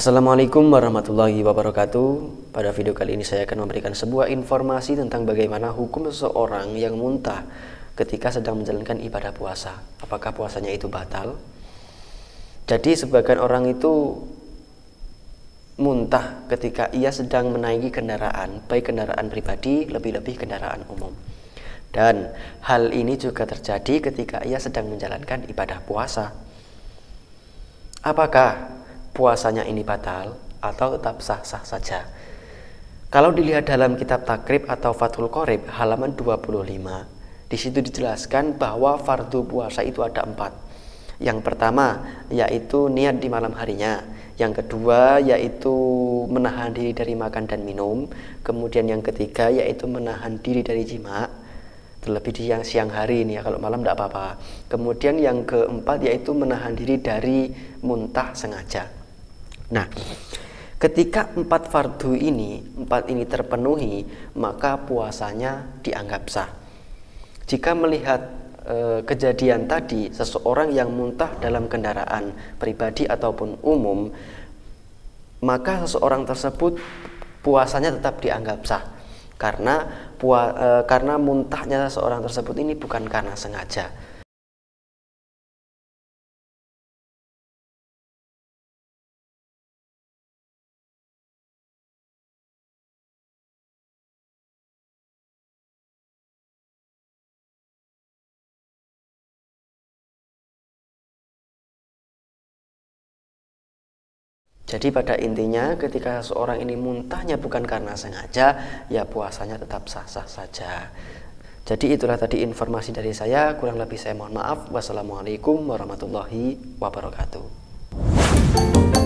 Assalamualaikum warahmatullahi wabarakatuh. Pada video kali ini saya akan memberikan sebuah informasi tentang bagaimana hukum seseorang yang muntah ketika sedang menjalankan ibadah puasa. Apakah puasanya itu batal? Jadi sebagian orang itu muntah ketika ia sedang menaiki kendaraan, baik kendaraan pribadi, lebih-lebih kendaraan umum. Dan hal ini juga terjadi ketika ia sedang menjalankan ibadah puasa. Apakah puasanya ini batal atau tetap sah-sah saja. Kalau dilihat dalam kitab takrib atau Fathul Korib halaman 25, di situ dijelaskan bahwa fardu puasa itu ada empat. Yang pertama yaitu niat di malam harinya. Yang kedua yaitu menahan diri dari makan dan minum. Kemudian yang ketiga yaitu menahan diri dari jima. Terlebih di yang siang hari ini ya, kalau malam tidak apa-apa. Kemudian yang keempat yaitu menahan diri dari muntah sengaja. Nah, ketika empat fardu ini, empat ini terpenuhi, maka puasanya dianggap sah. Jika melihat e, kejadian tadi, seseorang yang muntah dalam kendaraan pribadi ataupun umum, maka seseorang tersebut puasanya tetap dianggap sah karena pua, e, karena muntahnya seseorang tersebut ini bukan karena sengaja Jadi pada intinya ketika seorang ini muntahnya bukan karena sengaja, ya puasanya tetap sah-sah saja. Jadi itulah tadi informasi dari saya, kurang lebih saya mohon maaf. Wassalamualaikum warahmatullahi wabarakatuh.